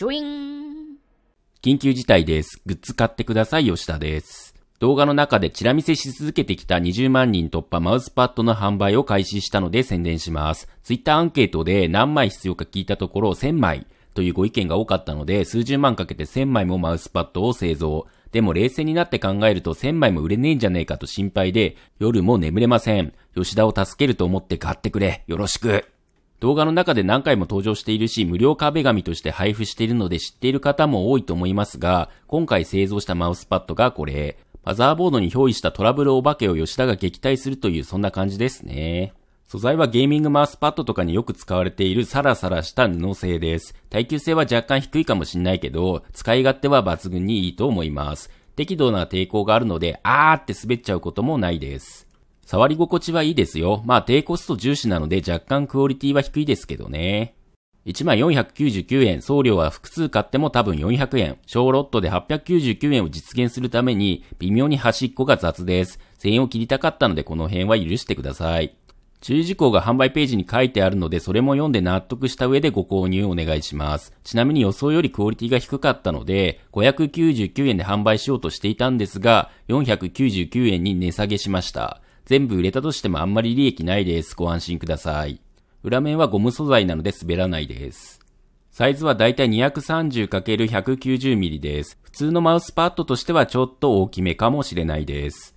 ジョイン緊急事態です。グッズ買ってください、吉田です。動画の中でチラ見せし続けてきた20万人突破マウスパッドの販売を開始したので宣伝します。Twitter アンケートで何枚必要か聞いたところ1000枚というご意見が多かったので数十万かけて1000枚もマウスパッドを製造。でも冷静になって考えると1000枚も売れねえんじゃねえかと心配で夜も眠れません。吉田を助けると思って買ってくれ。よろしく。動画の中で何回も登場しているし、無料壁紙として配布しているので知っている方も多いと思いますが、今回製造したマウスパッドがこれ。マザーボードに憑依したトラブルお化けを吉田が撃退するというそんな感じですね。素材はゲーミングマウスパッドとかによく使われているサラサラした布製です。耐久性は若干低いかもしんないけど、使い勝手は抜群にいいと思います。適度な抵抗があるので、あーって滑っちゃうこともないです。触り心地はいいですよ。まあ低コスト重視なので若干クオリティは低いですけどね。1499円、送料は複数買っても多分400円。小ロットで899円を実現するために、微妙に端っこが雑です。1000円を切りたかったのでこの辺は許してください。注意事項が販売ページに書いてあるので、それも読んで納得した上でご購入お願いします。ちなみに予想よりクオリティが低かったので、599円で販売しようとしていたんですが、499円に値下げしました。全部売れたとしてもあんまり利益ないです。ご安心ください。裏面はゴム素材なので滑らないです。サイズはだいたい 230×190mm です。普通のマウスパッドとしてはちょっと大きめかもしれないです。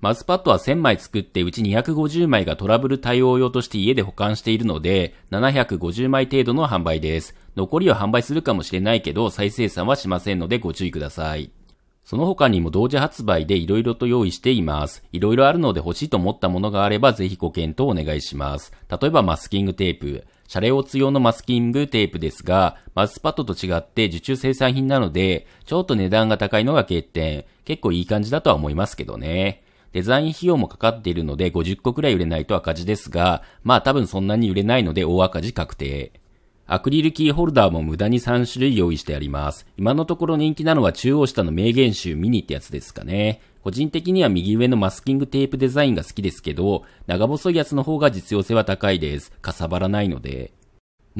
マウスパッドは1000枚作ってうち250枚がトラブル対応用として家で保管しているので、750枚程度の販売です。残りは販売するかもしれないけど、再生産はしませんのでご注意ください。その他にも同時発売で色々と用意しています。色々あるので欲しいと思ったものがあればぜひご検討お願いします。例えばマスキングテープ。シャレオツ用のマスキングテープですが、マウスパッドと違って受注生産品なので、ちょっと値段が高いのが欠点。結構いい感じだとは思いますけどね。デザイン費用もかかっているので50個くらい売れないと赤字ですが、まあ多分そんなに売れないので大赤字確定。アクリルキーホルダーも無駄に3種類用意してあります。今のところ人気なのは中央下の名言集ミニってやつですかね。個人的には右上のマスキングテープデザインが好きですけど、長細いやつの方が実用性は高いです。かさばらないので。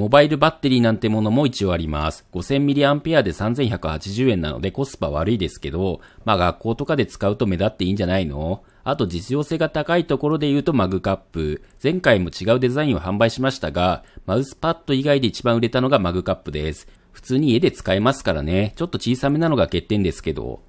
モバイルバッテリーなんてものも一応あります。5000mAh で3180円なのでコスパ悪いですけど、まあ学校とかで使うと目立っていいんじゃないのあと実用性が高いところで言うとマグカップ。前回も違うデザインを販売しましたが、マウスパッド以外で一番売れたのがマグカップです。普通に家で使えますからね。ちょっと小さめなのが欠点ですけど。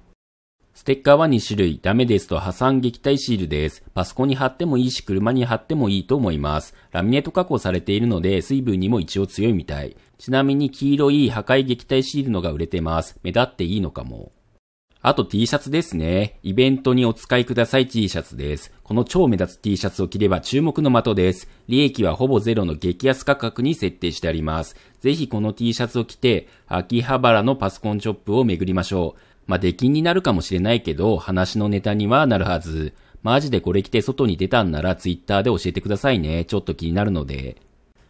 ステッカーは2種類。ダメですと破産撃退シールです。パソコンに貼ってもいいし、車に貼ってもいいと思います。ラミネート加工されているので、水分にも一応強いみたい。ちなみに黄色い破壊撃退シールのが売れてます。目立っていいのかも。あと T シャツですね。イベントにお使いください T シャツです。この超目立つ T シャツを着れば注目の的です。利益はほぼゼロの激安価格に設定してあります。ぜひこの T シャツを着て、秋葉原のパソコンショップを巡りましょう。まあ、出禁になるかもしれないけど、話のネタにはなるはず。マジでこれ着て外に出たんならツイッターで教えてくださいね。ちょっと気になるので。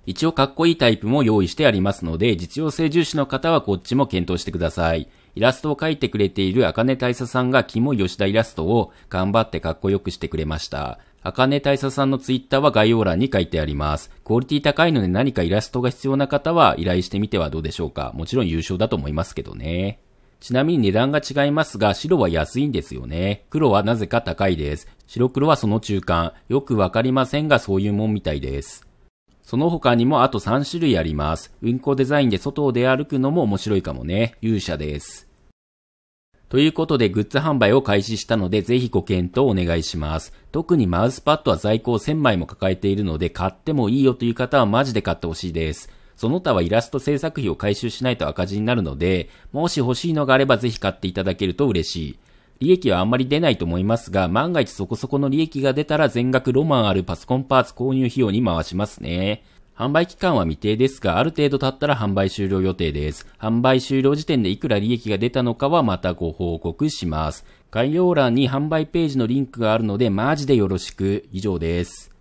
一応かっこいいタイプも用意してありますので、実用性重視の方はこっちも検討してください。イラストを描いてくれている根大佐さんがキモい吉田イラストを頑張ってかっこよくしてくれました。根大佐さんのツイッターは概要欄に書いてあります。クオリティ高いので何かイラストが必要な方は依頼してみてはどうでしょうか。もちろん優勝だと思いますけどね。ちなみに値段が違いますが、白は安いんですよね。黒はなぜか高いです。白黒はその中間。よくわかりませんが、そういうもんみたいです。その他にもあと3種類あります。運行デザインで外を出歩くのも面白いかもね。勇者です。ということで、グッズ販売を開始したので、ぜひご検討お願いします。特にマウスパッドは在庫を1000枚も抱えているので、買ってもいいよという方はマジで買ってほしいです。その他はイラスト制作費を回収しないと赤字になるので、もし欲しいのがあればぜひ買っていただけると嬉しい。利益はあんまり出ないと思いますが、万が一そこそこの利益が出たら全額ロマンあるパソコンパーツ購入費用に回しますね。販売期間は未定ですが、ある程度経ったら販売終了予定です。販売終了時点でいくら利益が出たのかはまたご報告します。概要欄に販売ページのリンクがあるのでマジでよろしく。以上です。